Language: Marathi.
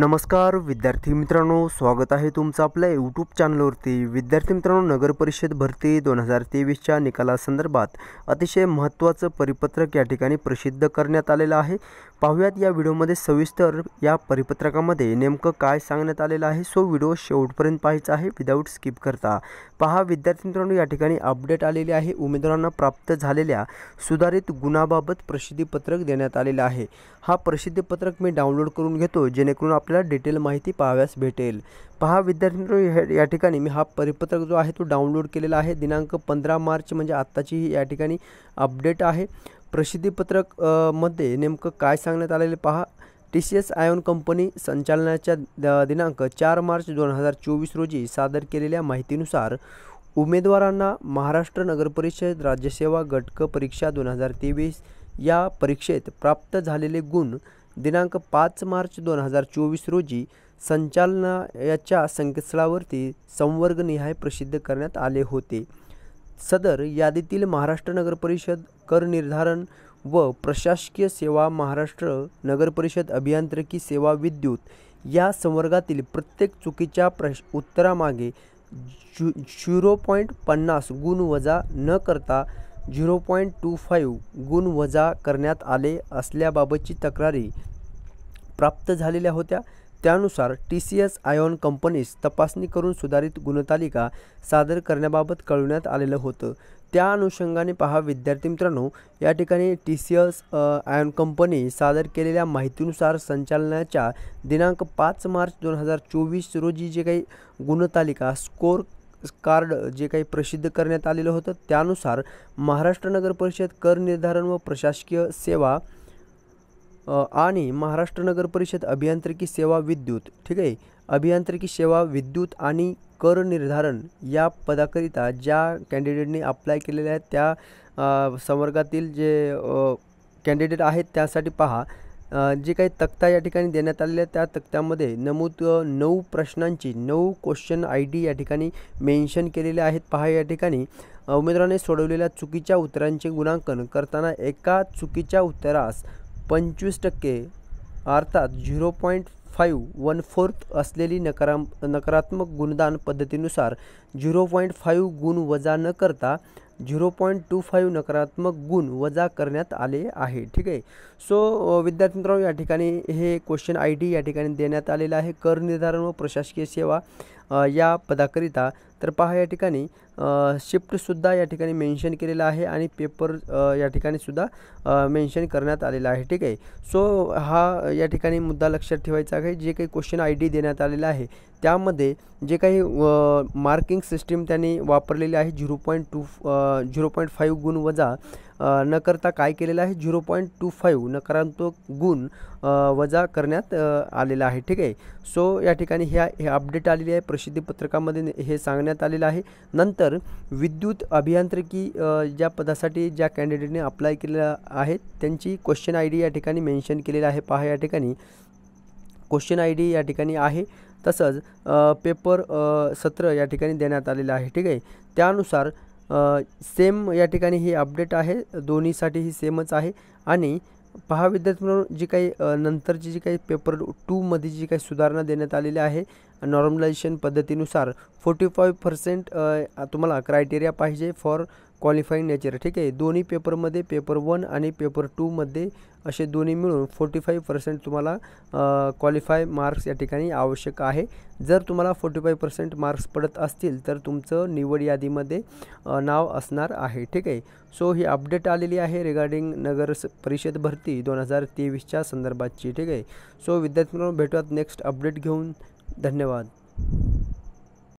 नमस्कार विद्यार्थी मित्रांनो स्वागत आहे तुमचं आपल्या यूट्यूब चॅनलवरती विद्यार्थी मित्रांनो नगर परिषद भरती दोन हजार तेवीसच्या निकालासंदर्भात अतिशय महत्त्वाचं परिपत्रक या ठिकाणी प्रसिद्ध करण्यात आलेलं आहे पाहुयात या व्हिडिओमध्ये सविस्तर या परिपत्रकामध्ये नेमकं काय सांगण्यात आलेलं आहे सो व्हिडिओ शेवटपर्यंत पाहायचा आहे विदाऊट स्किप करता पहा विद्यार्थी मित्रांनो या ठिकाणी अपडेट आलेली आहे उमेदवारांना प्राप्त झालेल्या सुधारित गुणाबाबत प्रसिद्धीपत्रक देण्यात आलेलं आहे हा प्रसिद्धीपत्रक मी डाउनलोड करून घेतो जेणेकरून आपल्याला डिटेल माहिती पाहाव्यास भेटेल पहा विद्यार्थी या ठिकाणी मी हा परिपत्रक जो आहे तो डाउनलोड केलेला आहे दिनांक पंधरा मार्च म्हणजे आत्ताची या ठिकाणी अपडेट आहे प्रसिद्धीपत्रक मध्ये नेमकं काय सांगण्यात आलेले पहा T C S iON company संचालनाच्या दिनांक चार मार्च दोन हजार चोवीस रोजी सादर केलेल्या माहितीनुसार उमेदवारांना महाराष्ट्र नगरपरिषद राज्यसेवा घटक परीक्षा दोन हजार तेवीस या परीक्षेत प्राप्त झालेले गुण दिनांक पाच मार्च दोन हजार चोवीस रोजी संचालनायाच्या संकेतस्थळावरती संवर्गनिहाय प्रसिद्ध करण्यात आले होते सदर यादीतील महाराष्ट्र नगरपरिषद कर निर्धारण व प्रशासकीय सेवा महाराष्ट्र नगरपरिषद अभियांत्रिकी सेवा विद्युत या संवर्गातील प्रत्येक चुकीच्या प्रश उत्तरामागे झु झिरो पॉईंट पन्नास गुण वजा न करता झिरो पॉईंट टू फाईव्ह गुण वजा करण्यात आले असल्याबाबतची तक्रारी प्राप्त झालेल्या होत्या त्यानुसार टी सी एस आयॉन कंपनीस तपासणी करून सुधारित गुणतालिका सादर करण्याबाबत कळविण्यात आलेलं होतं त्या अनुषंगाने पहा विद्यार्थी मित्रांनो या ठिकाणी T C S iON company सादर केलेल्या माहितीनुसार संचालनाच्या दिनांक पाच मार्च दोन हजार चोवीस रोजी जे काही गुणतालिका स्कोर कार्ड जे काही प्रसिद्ध करण्यात आलेलं होतं त्यानुसार महाराष्ट्र नगर परिषद कर निर्धारण व प्रशासकीय सेवा आणि महाराष्ट्र नगर परिषद अभियांत्रिकी सेवा विद्युत ठीक आहे अभियांत्रिकी सेवा विद्युत आणि कर निर्धारण या पदाकरिता ज्या कॅन्डिडेटने अप्लाय केलेल्या आहेत त्या संवर्गातील जे कॅन्डिडेट आहेत त्यासाठी पहा जे काही तक्ता या ठिकाणी देण्यात आलेल्या त्या तक्त्यामध्ये नमूद नऊ प्रश्नांची नऊ क्वेश्चन आय डी या ठिकाणी मेन्शन केलेले आहेत पहा या ठिकाणी उमेदवाराने सोडवलेल्या चुकीच्या उत्तरांचे गुणांकन करताना एका चुकीच्या उत्तरास पंचवीस टक्के अर्थात zero point five one fourth असलेली नकारा नकारात्मक गुणदान पद्धतीनुसार झिरो पॉईंट फाईव्ह गुण वजा न करता झिरो पॉईंट टू फाईव्ह नकारात्मक गुण वजा करण्यात आले आहे ठीक आहे सो विद्यार्थी मित्रांनो या ठिकाणी हे क्वेश्चन आय डी या ठिकाणी देण्यात आलेलं आहे कर निर्धारण व प्रशासकीय सेवा या पदाकरिता तर पहा या ठिकाणी शिफ्टसुद्धा या ठिकाणी मेन्शन केलेला आहे आणि पेपर या ठिकाणीसुद्धा मेन्शन करण्यात आलेला आहे ठीक आहे सो हा या ठिकाणी मुद्दा लक्षात ठेवायचा आहे जे काही क्वेश्चन आय डी देण्यात आलेला आहे त्यामध्ये जे काही मार्किंग सिस्टीम त्यांनी वापरलेली आहे zero point two zero point five गुण वजा न करता काय केलेलं आहे झिरो पॉईंट टू फाईव्ह नकारात्मक गुण वजा करण्यात आलेला आहे ठीक आहे सो या ठिकाणी ह्या हे अपडेट आलेली आहे प्रसिद्धी पत्रकामध्ये हे सांगण्यात ठेवण्यात आलेला आहे नंतर विद्युत अभियांत्रिकी ज्या पदासाठी ज्या कॅन्डिडेटने अप्लाय केलेला आहे त्यांची क्वेश्चन आय डी या ठिकाणी मेन्शन केलेला आहे पहा या ठिकाणी क्वेश्चन आय डी या ठिकाणी आहे तसंच पेपर सत्र या ठिकाणी देण्यात आलेलं आहे ठीक आहे त्यानुसार सेम या ठिकाणी ही अपडेट आहे दोन्हीसाठी ही सेमच आहे आणि पहा विद्यार्थी म्हणून जी काही नंतरची जी काही पेपर टूमध्ये जी काही सुधारणा देण्यात आलेली आहे नॉर्मलायझेशन पद्धतीनुसार फोर्टी फाईव्ह पर्सेंट तुम्हाला क्रायटेरिया पाहिजे फॉर क्वालिफाईंग नेचर ठीक आहे दोन्ही पेपरमध्ये पेपर वन आणि पेपर टूमध्ये असे दोन्ही मिळून फोर्टी फाईव्ह पर्सेंट तुम्हाला क्वालिफाय मार्क्स या ठिकाणी आवश्यक आहे जर तुम्हाला फोर्टी फाईव्ह पर्सेंट मार्क्स पडत असतील तर तुमचं निवड यादीमध्ये नाव असणार आहे ठीक आहे सो ही अपडेट आलेली आहे रिगार्डिंग नगर परिषद भरती दोन हजार तेवीसच्या संदर्भातची ठीक आहे सो विद्यार्थी मित्रांनो भेटूयात नेक्स्ट अपडेट घेऊन धन्यवाद